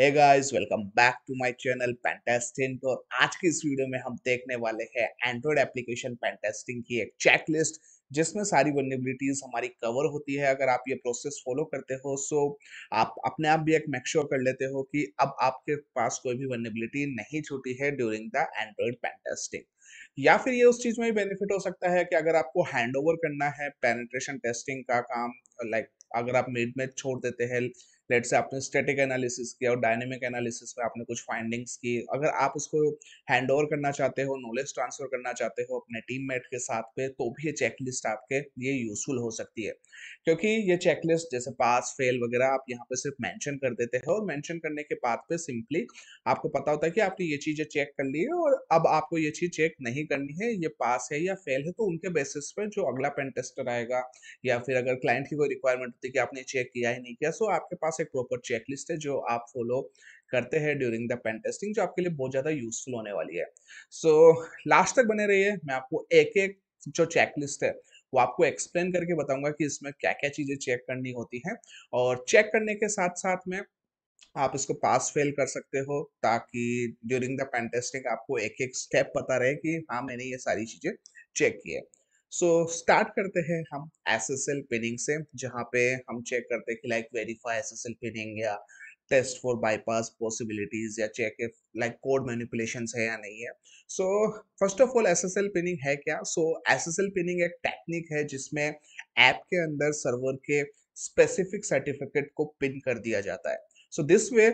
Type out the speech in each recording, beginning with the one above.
Hey guys welcome back to my channel pentesting तो आज के इस वीडियो में हम देखने वाले हैं एंड्रॉइड एप्लीकेशन पेंटेस्टिंग की एक चेकलिस्ट जिसमें सारी वनबिलिटीज हमारी कवर होती है अगर आप ये प्रोसेस फॉलो करते हो सो आप अपने आप भी एक मैक्श्योर कर लेते हो कि अब आपके पास कोई भी वनबिलिटी नहीं छूटी है ड्यूरिंग द एंड्रॉयड पेंटेस्टिंग या फिर ये उस चीज में भी बेनिफिट हो सकता है कि अगर आपको हैंड करना है पेनिट्रेशन टेस्टिंग का काम लाइक अगर आप मिड में छोड़ देते हैं लेट से आपने स्टैटिक एनालिसिस किया और डायनेमिक एनालिसिस में आपने कुछ फाइंडिंग्स की अगर आप उसको हैंड ओवर करना चाहते हो नॉलेज ट्रांसफर करना चाहते हो अपने टीम मेट के साथ पे तो भी ये चेकलिस्ट आपके लिए यूजफुल हो सकती है क्योंकि ये चेकलिस्ट जैसे पास फेल वगैरह आप यहाँ पे सिर्फ मैंशन कर देते हैं और मैंशन करने के बाद पे सिंपली आपको पता होता है कि आपने ये चीज़ें चेक कर ली है और अब आपको ये चीज़ चेक नहीं करनी है ये पास है या फेल है तो उनके बेसिस पे जो अगला पेन टेस्टर आएगा या फिर अगर क्लाइंट की कोई रिक्वायरमेंट होती है कि आपने चेक किया ही नहीं किया सो आपके पास एक प्रॉपर चेकलिस्ट है जो आप फॉलो करते हैं ड्यूरिंग द पेन टेस्टिंग जो आपके लिए बहुत ज़्यादा यूजफुल होने वाली है सो so, लास्ट तक बने रहिए मैं आपको एक एक जो चेकलिस्ट है वो आपको एक्सप्लेन करके बताऊंगा कि इसमें क्या क्या चीज़ें चेक करनी होती हैं और चेक करने के साथ साथ में आप इसको पास फेल कर सकते हो ताकि ड्यूरिंग द पेन टेस्टिंग आपको एक एक स्टेप पता रहे कि हाँ मैंने ये सारी चीज़ें चेक की है सो so, स्टार्ट करते हैं हम एस एस एल पिनिंग से जहाँ पे हम चेक करते हैं कि like verify S S L pinning या टेस्ट फॉर बाईपास पॉसिबिलिटीज या check if like code manipulation है या नहीं है so first of all S S L pinning है क्या so S S L pinning एक टेक्निक है जिसमें ऐप के अंदर सर्वर के स्पेसिफिक सर्टिफिकेट को पिन कर दिया जाता है सो दिस वे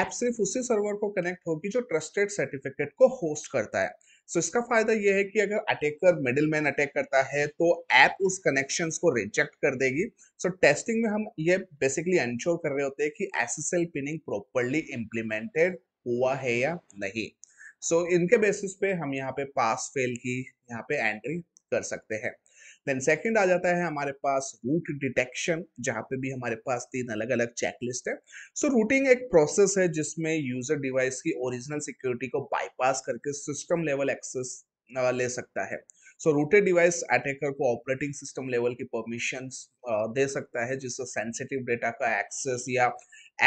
ऐप सिर्फ उसी सर्वर को कनेक्ट होगी जो ट्रस्टेड सर्टिफिकेट को होस्ट करता है सो so, इसका फायदा यह है कि अगर अटैकर मिडिल मैन अटैक करता है तो ऐप उस कनेक्शन को रिजेक्ट कर देगी सो so, टेस्टिंग में हम ये बेसिकली एंश्योर कर रहे होते हैं कि S S L pinning properly implemented हुआ है या नहीं सो so, इनके बेसिस पे हम यहाँ पे पास फेल की यहाँ पे एंट्री कर सकते हैं देन सेकंड आ जाता है हमारे पास रूट डिटेक्शन जहां पे भी हमारे पास तीन अलग अलग चेकलिस्ट है सो so, रूटिंग एक प्रोसेस है जिसमें यूजर डिवाइस की ओरिजिनल सिक्योरिटी को बाईपास करके सिस्टम लेवल एक्सेस ले सकता है सो रूटेड डिवाइस अटैकर को ऑपरेटिंग सिस्टम लेवल की परमिशन दे सकता है जिससे सेंसिटिव डेटा का एक्सेस या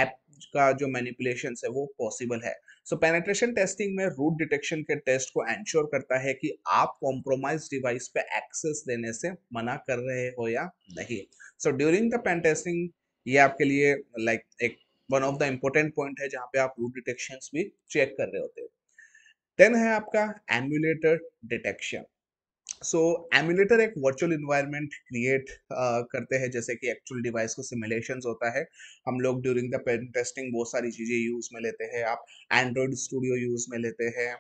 ऐप का जो मैनिपुलेशन है वो पॉसिबल है सो पेनेट्रेशन टेस्टिंग में रूट डिटेक्शन के टेस्ट को एंश्योर करता है कि आप कॉम्प्रोमाइज डिवाइस पे एक्सेस देने से मना कर रहे हो या नहीं so during the pen testing ये आपके लिए लाइक like, एक one of the important point है जहाँ पे आप रूट डिटेक्शन भी चेक कर रहे होते हो देन है आपका एम्यूलेटर डिटेक्शन सो एमुलेटर एक वर्चुअल इन्वायरमेंट क्रिएट करते हैं जैसे कि एक्चुअल डिवाइस को सिमुलेशन होता है हम लोग ड्यूरिंग द पेन टेस्टिंग बहुत सारी चीज़ें यूज़ में लेते हैं आप एंड्रॉयड स्टूडियो यूज़ में लेते हैं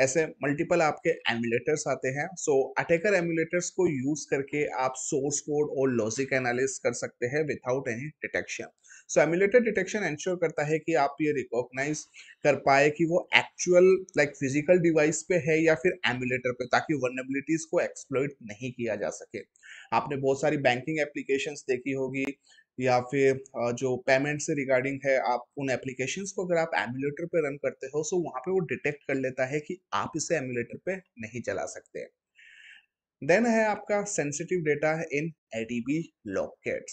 ऐसे मल्टीपल आपके एम्यूलेटर्स आते हैं सो अटैकर एम्यूलेटर्स को यूज करके आप सोर्स कोड और लॉजिक एनालिस कर सकते हैं without any detection so emulator detection ensure करता है कि आप ये रिकॉग्नाइज कर पाए कि वो एक्चुअल लाइक फिजिकल डिवाइस पे है या फिर एमुलेटर पे ताकि वर्नेबिलिटीज को एक्सप्लोइट नहीं किया जा सके आपने बहुत सारी बैंकिंग एप्लीकेशंस देखी होगी या फिर जो पेमेंट से रिगार्डिंग है आप उन एप्लीकेशंस को अगर आप एमुलेटर पे रन करते हो सो वहां पे वो डिटेक्ट कर लेता है कि आप इसे एमुलेटर पे नहीं चला सकते देन है आपका sensitive data in ADB logcat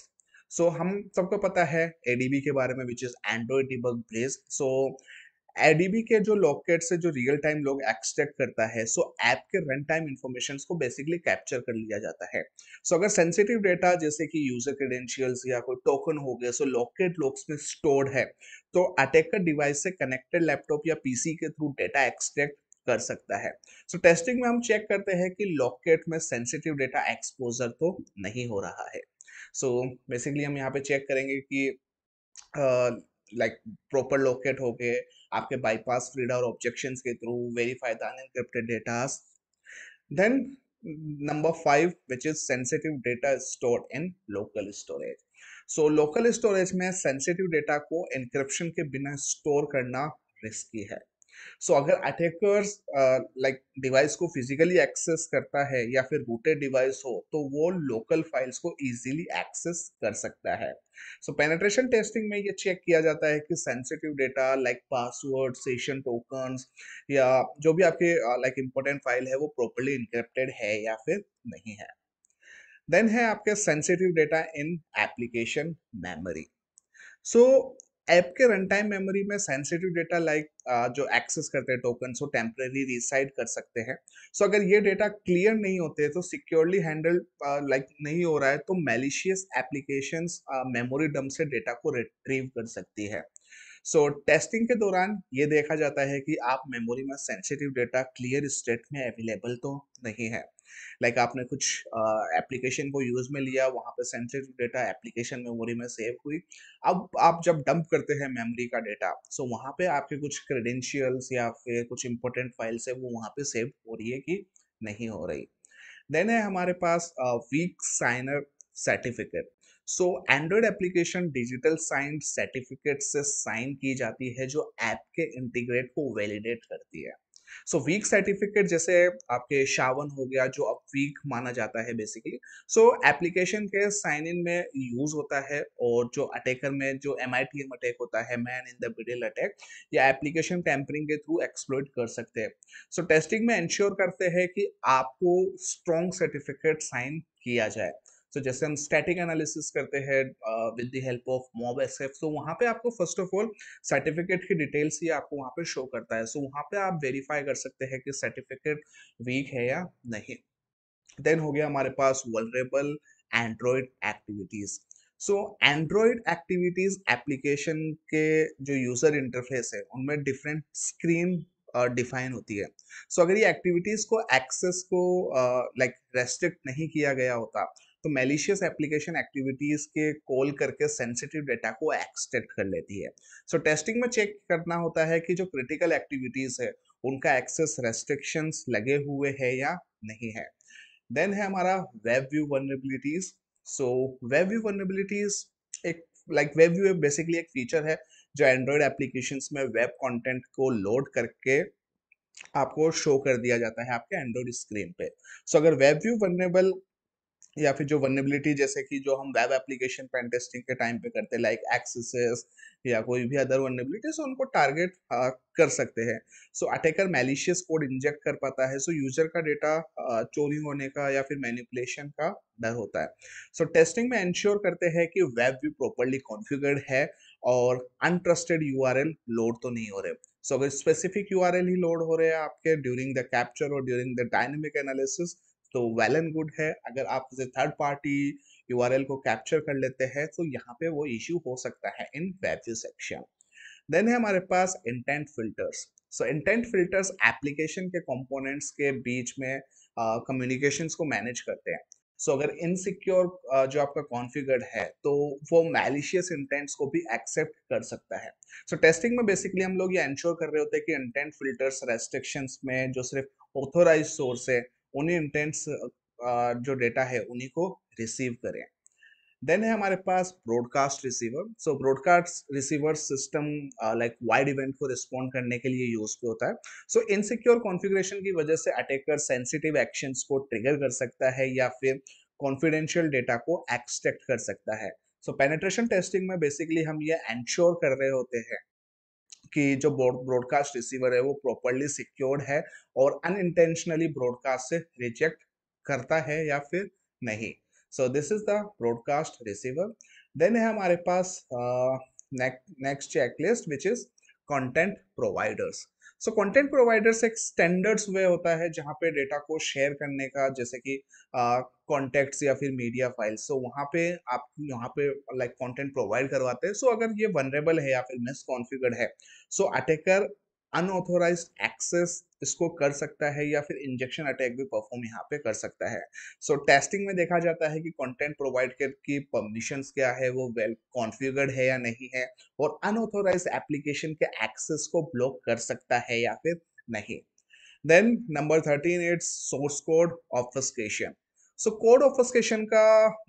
so हम सबको पता है एडीबी के बारे में which is android debug place so ADB के जो लॉकेट से जो रियल टाइम लोग एक्सट्रैक्ट करता है सो ऐप के रन टाइम इन्फॉर्मेशन को बेसिकली कैप्चर कर लिया जाता है सो अगर सेंसिटिव डेटा जैसे कि यूजर क्रेडेंशियल्स या कोई टोकन हो गया सो लॉकेट लॉक्स में स्टोर्ड है तो अटैकर डिवाइस से कनेक्टेड लैपटॉप या पीसी के थ्रू डेटा एक्सट्रैक्ट कर सकता है सो so, टेस्टिंग में हम चेक करते हैं कि लॉकेट में सेंसिटिव डेटा एक्सपोजर तो नहीं हो रहा है सो so, बेसिकली हम यहाँ पे चेक करेंगे कि लाइक प्रॉपर लॉकेट हो गए आपके बाईपास फ्रीडर ऑब्जेक्शन के through verified data then number five which is sensitive data store in local storage so local storage में सेंसिटिव डेटा को इनक्रिप्शन के बिना स्टोर करना रिस्की है सो so, अगर अटैकर्स लाइक डिवाइस को फिजिकली एक्सेस करता है या फिर रूटेड डिवाइस हो तो वो लोकल फाइल्स को इजीली एक्सेस कर सकता है सो पेनेट्रेशन टेस्टिंग में ये चेक किया जाता है कि sensitive data like password session token या जो भी आपके लाइक इंपॉर्टेंट फाइल है वो प्रॉपरली इंक्रिप्टेड है या फिर नहीं है देन है आपके sensitive data in application memory so app के रन टाइम मेमोरी में सेंसिटिव डेटा लाइक जो एक्सेस करते हैं टोकन वो टेम्परेरी रिसाइड कर सकते हैं सो so, अगर ये डेटा क्लियर नहीं होते तो सिक्योरली हैंडल लाइक नहीं हो रहा है तो मेलिशियस एप्लीकेशन मेमोरी डम से डेटा को रिट्रीव कर सकती है सो so, टेस्टिंग के दौरान ये देखा जाता है कि आप मेमोरी में सेंसिटिव डेटा क्लियर स्टेट में अवेलेबल तो नहीं है लाइक like आपने कुछ एप्लीकेशन uh, को यूज में लिया वहां पे सेंसिटिव डेटा एप्लीकेशन मेमोरी में सेव हुई अब आप जब डंप करते हैं मेमोरी का डेटा सो so वहां पे आपके कुछ क्रेडेंशियल्स या फिर कुछ इंपॉर्टेंट फाइल्स है वो वहां पे सेव हो रही है कि नहीं हो रही देन है हमारे पास weak signer certificate so android application digital sign certificate से साइन की जाती है जो ऐप के इंटीग्रेट को वैलिडेट करती है सो वीक सर्टिफिकेट जैसे आपके शावन हो गया जो अब वीक माना जाता है बेसिकली सो एप्लीकेशन के साइन इन में यूज होता है और जो अटैकर में जो M I T M attack होता है man in the middle attack या एप्लीकेशन टेम्परिंग के थ्रू एक्सप्लोइट कर सकते हैं सो टेस्टिंग में इंश्योर करते हैं कि आपको स्ट्रॉन्ग सर्टिफिकेट साइन किया जाए सो so, जैसे हम स्टैटिक एनालिसिस करते हैं with the help of mob S F so वहाँ पे आपको फर्स्ट ऑफ ऑल सर्टिफिकेट की डिटेल्स ही आपको वहाँ पे शो करता है सो so, वहाँ पे आप वेरीफाई कर सकते हैं कि सर्टिफिकेट वीक है या नहीं देन हो गया हमारे पास vulnerable android activities so android activities application के जो यूजर इंटरफेस है उनमें डिफरेंट स्क्रीन डिफाइन होती है सो so, अगर ये एक्टिविटीज को एक्सेस को लाइक uh, रेस्ट्रिक्ट like, नहीं किया गया होता तो मेलिशियस एप्लीकेशन एक्टिविटीज के कॉल करके सेंसिटिव डेटा को एक्सट्रैक्ट कर लेती है सो so, टेस्टिंग में चेक करना होता है कि जो क्रिटिकल एक्टिविटीज है उनका एक्सेस रेस्ट्रिक्शंस लगे हुए है या नहीं है देन है हमारा web view vulnerabilities so web view vulnerabilities एक लाइक वेब व्यू बेसिकली एक फीचर है जो एंड्रॉयड एप्लीकेशन में वेब कॉन्टेंट को लोड करके आपको शो कर दिया जाता है आपके एंड्रॉइड स्क्रीन पे सो so, अगर वेब व्यू वनरेबल या फिर जो वनबिलिटी जैसे कि जो हम वेब एप्लीकेशन पेन टेस्टिंग के टाइम पे करते हैं लाइक एक्सेसेस या कोई भी अदर वनबिलिटी सो उनको टारगेट हाँ, कर सकते हैं so attacker malicious code inject कर पाता है सो यूजर का डेटा हाँ, चोरी होने का या फिर मैनिपुलेशन का डर होता है सो so, टेस्टिंग में इंश्योर करते हैं कि वेब भी प्रॉपरली कॉन्फिगर्ड है और अनट्रस्टेड यू लोड तो नहीं हो रहे सो so, अगर स्पेसिफिक यू ही लोड हो रहे हैं आपके ड्यूरिंग द कैप्चर और ड्यूरिंग द डायनेमिक एनालिसिस तो वेल एंड गुड है अगर आप किसी थर्ड पार्टी यू को कैप्चर कर लेते हैं तो यहाँ पे वो इश्यू हो सकता है इन वेब सेक्शन देन है हमारे पास intent filters so intent filters application के कंपोनेंट्स के बीच में कम्युनिकेशंस uh, को मैनेज करते हैं सो so, अगर इनसिक्योर uh, जो आपका कॉन्फ़िगर्ड है तो वो मैलिशियस इंटेंट्स को भी एक्सेप्ट कर सकता है सो so, टेस्टिंग में बेसिकली हम लोग ये इंश्योर कर रहे होते हैं कि इंटेंट फिल्टर्स रेस्ट्रिक्शंस में जो सिर्फ ऑथोराइज सोर्स है उन्हीं इंटेंट्स जो डेटा है उन्हीं को रिसीव करें देन है हमारे पास broadcast receiver so broadcast receiver system like wide event को रिस्पॉन्ड करने के लिए यूज पे होता है सो इनसिक्योर कॉन्फ़िगरेशन की वजह से अटैकर सेंसिटिव एक्शंस को ट्रिगर कर सकता है या फिर कॉन्फिडेंशियल डेटा को एक्सट्रैक्ट कर सकता है सो पेनेट्रेशन टेस्टिंग में बेसिकली हम ये एंश्योर कर रहे होते हैं कि जो ब्रॉडकास्ट रिसीवर है वो प्रॉपरली सिक्योर्ड है और अनइंटेंशनली ब्रॉडकास्ट से रिजेक्ट करता है या फिर नहीं so this is the broadcast receiver then है हमारे पास next checklist which is content providers so content providers एक स्टैंडर्ड्स वे होता है जहाँ पे डेटा को शेयर करने का जैसे कि uh, कॉन्टैक्ट्स या फिर मीडिया फाइल्स सो वहाँ पे आप यहाँ पे लाइक कंटेंट प्रोवाइड करवाते हैं सो so, अगर ये वनरेबल है या फिर मिस कॉन्फिगर्ड है सो अटैकर अनऑथोराइज एक्सेस इसको कर सकता है या फिर इंजेक्शन अटैक भी परफॉर्म यहाँ पे कर सकता है सो so, टेस्टिंग में देखा जाता है कि कंटेंट प्रोवाइड कर की परमिशन क्या है वो वेल कॉन्फिगर्ड है या नहीं है और अनऑथोराइज एप्लीकेशन के एक्सेस को ब्लॉक कर सकता है या फिर नहीं then number thirteen it's source code obfuscation so code obfuscation का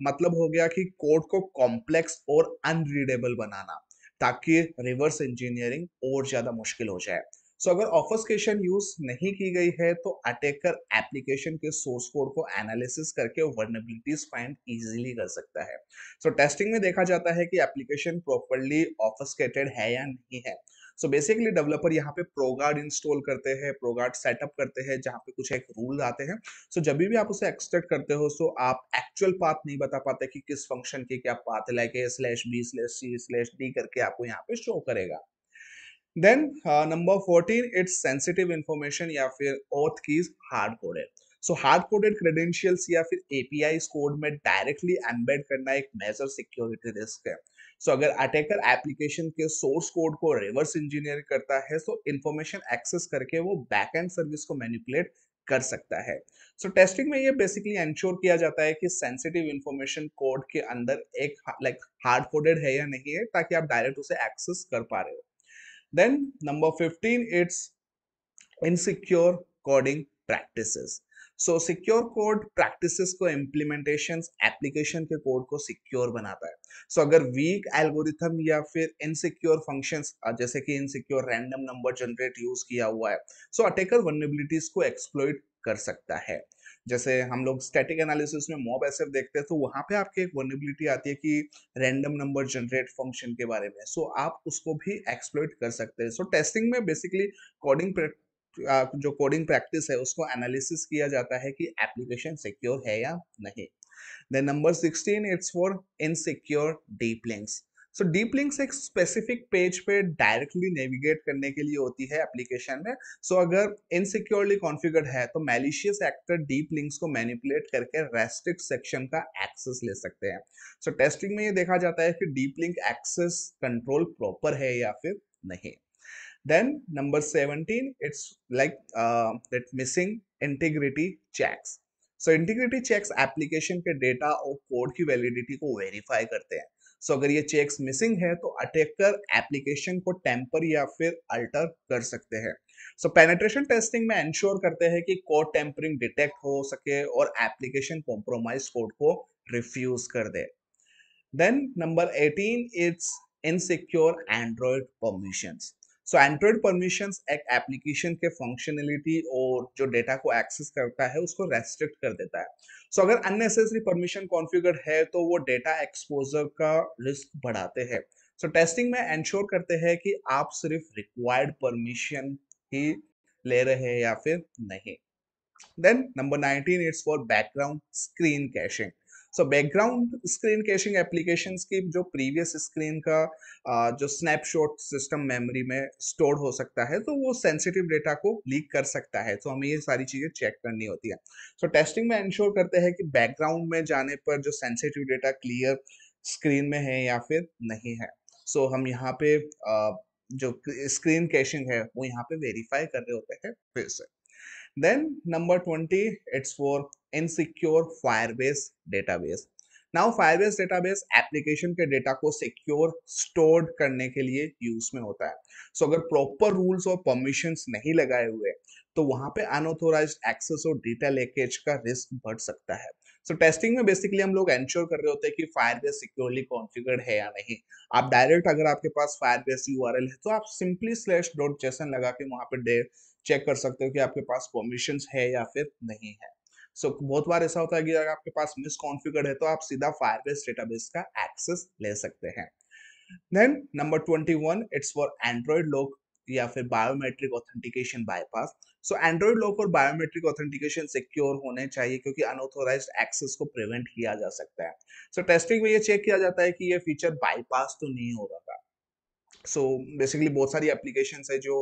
मतलब हो गया कि कोड को कॉम्प्लेक्स और अनरीडेबल बनाना ताकि रिवर्स इंजीनियरिंग और ज़्यादा मुश्किल हो जाए सो so, अगर ऑफिसकेशन यूज नहीं की गई है तो अटैकर एप्लीकेशन के सोर्स कोड को एनालिसिस करके वर्नेबिलिटीज फाइंड इजीली कर सकता है सो so, टेस्टिंग में देखा जाता है कि एप्लीकेशन प्रॉपरली ऑफिसकेटेड है या नहीं है सो बेसिकली डेवलपर यहाँ पे प्रोगार्ड इंस्टॉल करते हैं प्रोगार्ड सेटअप करते हैं जहाँ पे कुछ एक रूल आते हैं सो so, जब भी आप उसे एक्सट्रेक्ट करते हो सो so आप एक्चुअल पाथ नहीं बता पाते कि किस फंक्शन के क्या path like a slash b slash c slash d करके आपको यहाँ पे शो करेगा then number fourteen it's sensitive information या फिर auth keys hard coded so hard coded credentials या फिर एपीआई कोड में डायरेक्टली एम्बेड करना एक मेजर सिक्योरिटी रिस्क है सो so, अगर अटैकर एप्लीकेशन के सोर्स कोड को रिवर्स इंजीनियर करता है तो इंफॉर्मेशन एक्सेस करके वो बैक एंड सर्विस को मैनिपुलेट कर सकता है सो so, टेस्टिंग में ये बेसिकली एंश्योर किया जाता है कि सेंसिटिव इंफॉर्मेशन कोड के अंदर एक लाइक हार्ड कोडेड है या नहीं है ताकि आप डायरेक्ट उसे एक्सेस कर पा रहे हो then number fifteen it's insecure coding practices so secure code practices को इम्प्लीमेंटेशन एप्लीकेशन के कोड को सिक्योर बनाता है सो so, अगर वीक एल्गोरिथम या फिर इनसिक्योर फंक्शंस जैसे कि insecure random number generate use किया हुआ है सो अटैकर वनबिलिटीज को एक्सप्लोइट कर सकता है जैसे हम लोग स्टैटिक एनालिसिस में मॉब एसएफ देखते हैं तो वहां पे आपके एक वर्निबिलिटी आती है कि रैंडम नंबर जनरेट फंक्शन के बारे में सो so, आप उसको भी एक्सप्लोइट कर सकते हैं सो so, टेस्टिंग में बेसिकली कोडिंग जो कोडिंग प्रैक्टिस है उसको एनालिसिस किया जाता है कि एप्लीकेशन सिक्योर है या नहीं then number sixteen it's for insecure deep links so deep links एक स्पेसिफिक पेज पे डायरेक्टली नेविगेट करने के लिए होती है एप्लीकेशन में सो so, अगर इनसिक्योरली कॉन्फिगर्ड है तो मैलिशियस एक्टर डीप लिंक्स को मैनिपुलेट करके रेस्ट्रिक्ट सेक्शन का एक्सेस ले सकते हैं सो so, टेस्टिंग में ये देखा जाता है कि deep link access control proper है या फिर नहीं Then number 17, it's like uh, that missing integrity checks. So integrity checks application के डेटा और कोड की वैलिडिटी को वेरीफाई करते हैं सो so, अगर ये चेक्स मिसिंग है तो अटैकर एप्लीकेशन को टेम्पर या फिर अल्टर कर सकते हैं सो पेनेट्रेशन टेस्टिंग में इंश्योर करते हैं कि कोड टेम्परिंग डिटेक्ट हो सके और एप्लीकेशन कॉम्प्रोमाइज कोड को रिफ्यूज कर दे then number eighteen it's insecure Android permissions so Android permission एक एप्लीकेशन के फंक्शनलिटी और जो डेटा को एक्सेस करता है उसको रेस्ट्रिक्ट कर देता है सो so, अगर अननेसेसरी परमिशन कॉन्फ़िगर्ड है तो वो डेटा एक्सपोजर का रिस्क बढ़ाते हैं सो so, टेस्टिंग में एंश्योर करते हैं कि आप सिर्फ रिक्वायर्ड परमिशन ही ले रहे हैं या फिर नहीं then number nineteen it's for background screen caching so background screen caching application की जो प्रीवियस स्क्रीन का जो स्नैपशॉट सिस्टम मेमोरी में स्टोर हो सकता है तो वो सेंसिटिव डेटा को लीक कर सकता है तो so, हमें ये सारी चीज़ें चेक करनी होती है सो so, टेस्टिंग में इंश्योर करते हैं कि बैकग्राउंड में जाने पर जो सेंसिटिव डेटा क्लियर स्क्रीन में है या फिर नहीं है सो so, हम यहाँ पे जो स्क्रीन कैशिंग है वो यहाँ पे वेरीफाई कर रहे होते हैं फिर से then number twenty it's for insecure Firebase database database. Firebase database application के डेटा को सिक्योर स्टोर्ड करने के लिए यूज में होता है सो so, अगर प्रॉपर रूल्स और परमिशन नहीं लगाए हुए तो वहां पे अनऑथोराइज एक्सेस और डेटा लेकेज का रिस्क बढ़ सकता है सो so, टेस्टिंग में बेसिकली हम लोग एंश्योर कर रहे होते हैं कि फायरबेस सिक्योरली कॉन्फिगर्ड है या नहीं आप डायरेक्ट अगर आपके पास फायरबेस यू है तो आप सिंपली स्लैश डॉट जैसन लगा के वहां पर चेक कर सकते हो कि आपके पास परमिशन है या फिर नहीं है सो so, बहुत बार ऐसा होता है कि अगर आपके पास मिसकॉन्फिगर्ड है तो आप सीधा फायरबेस डेटाबेस का एक्सेस ले सकते हैं then number twenty one it's for Android lock या फिर biometric authentication bypass so Android lock और बायोमेट्रिक ऑथेंटिकेशन सिक्योर होने चाहिए क्योंकि अनऑथोराइज एक्सेस को प्रिवेंट किया जा सकता है सो so, टेस्टिंग में ये चेक किया जाता है कि ये फीचर बाईपास तो नहीं हो रहा था सो बेसिकली बहुत सारी एप्लीकेशन है जो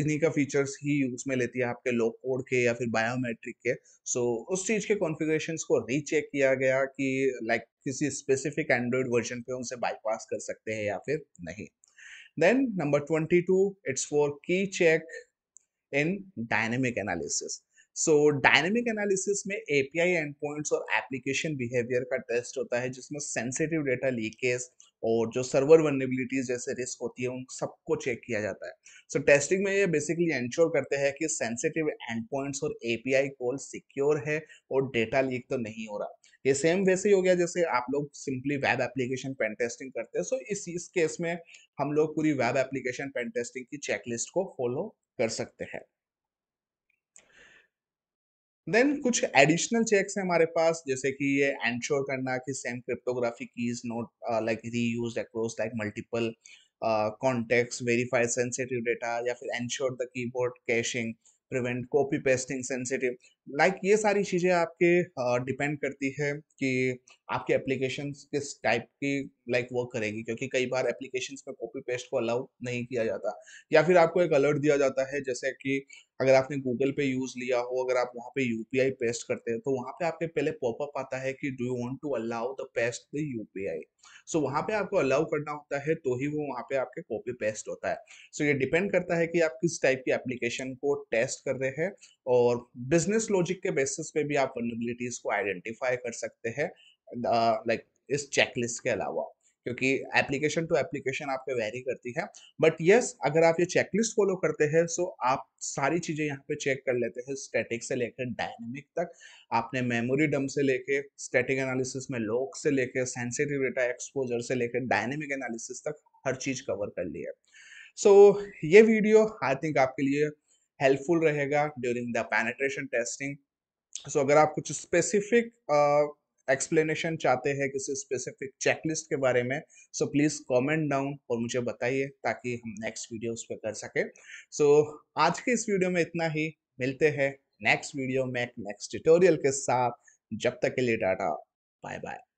इन्हीं का फीचर्स ही यूज में लेती है आपके लो कोड के या फिर बायोमेट्रिक के सो so, उस चीज़ के कॉन्फ़िगरेशंस को रीचेक किया गया कि लाइक like, किसी स्पेसिफिक एंड्रॉयड वर्जन पे उनसे बाईपास कर सकते हैं या फिर नहीं then number twenty two it's for key check in dynamic analysis so dynamic analysis में एपीआई एंड पॉइंट्स और एप्लीकेशन बिहेवियर का टेस्ट होता है जिसमें सेंसिटिव डेटा लीकेज और जो सर्वर वर्नेबिलिटीज जैसे रिस्क होती है उन सबको चेक किया जाता है सो so, टेस्टिंग में ये बेसिकली इंश्योर करते हैं कि सेंसिटिव एंड पॉइंट्स और एपीआई कॉल सिक्योर है और डेटा लीक तो नहीं हो रहा ये सेम वैसे ही हो गया जैसे आप लोग simply web application pen testing करते हैं सो so, इस इस केस में हम लोग पूरी वेब एप्लीकेशन पेन टेस्टिंग की चेकलिस्ट को फॉलो कर सकते हैं देन कुछ एडिशनल चेक्स हैं हमारे पास जैसे कि ये एंश्योर करना कि same cryptography keys not like reuse across like multiple context verify sensitive data या फिर ensure the keyboard caching prevent copy pasting sensitive like like ये सारी चीज़ें आपके डिपेंड uh, करती है कि आपके एप्लीकेशन किस टाइप की लाइक like, वर्क करेगी क्योंकि कई बार एप्लीकेशन में कॉपी पेस्ट को अलाउ नहीं किया जाता या फिर आपको एक अलर्ट दिया जाता है जैसे कि अगर आपने गूगल पे यूज़ लिया हो अगर आप वहाँ पे यू पेस्ट करते हैं तो वहाँ पे आपके पहले पॉपअप आता है कि do you want to allow the paste the you so वहाँ पे आपको अलाउ करना होता है तो ही वो वहाँ पे आपके कॉपी पेस्ट होता है सो so, ये डिपेंड करता है कि आप किस टाइप की एप्लीकेशन को टेस्ट कर रहे हैं और बिजनेस लॉजिक के बेसिस पे भी आप वर्नेबिलिटीज को आइडेंटिफाई कर सकते हैं लाइक uh, इस चेकलिस्ट के अलावा क्योंकि एप्लीकेशन टू एप्लीकेशन आपके वेरी करती है बट यस yes, अगर आप ये चेकलिस्ट फॉलो करते हैं सो आप सारी चीज़ें यहाँ पे चेक कर लेते हैं स्टैटिक से लेकर डायनेमिक तक आपने मेमोरी डम से लेके स्टैटिक एनालिसिस में लोक से लेके सेंसिटिव डेटा एक्सपोजर से लेकर डायनेमिक एनालिसिस तक हर चीज़ कवर कर ली है सो so, ये वीडियो आई थिंक आपके लिए हेल्पफुल रहेगा during the penetration testing so अगर आप कुछ स्पेसिफिक एक्सप्लेनेशन चाहते हैं किसी स्पेसिफिक चेकलिस्ट के बारे में सो प्लीज़ कमेंट डाउन और मुझे बताइए ताकि हम नेक्स्ट वीडियो उस पर कर सकें सो so, आज के इस वीडियो में इतना ही मिलते हैं नेक्स्ट वीडियो में नेक्स्ट ट्यूटोरियल के साथ जब तक के लिए डाटा बाय बाय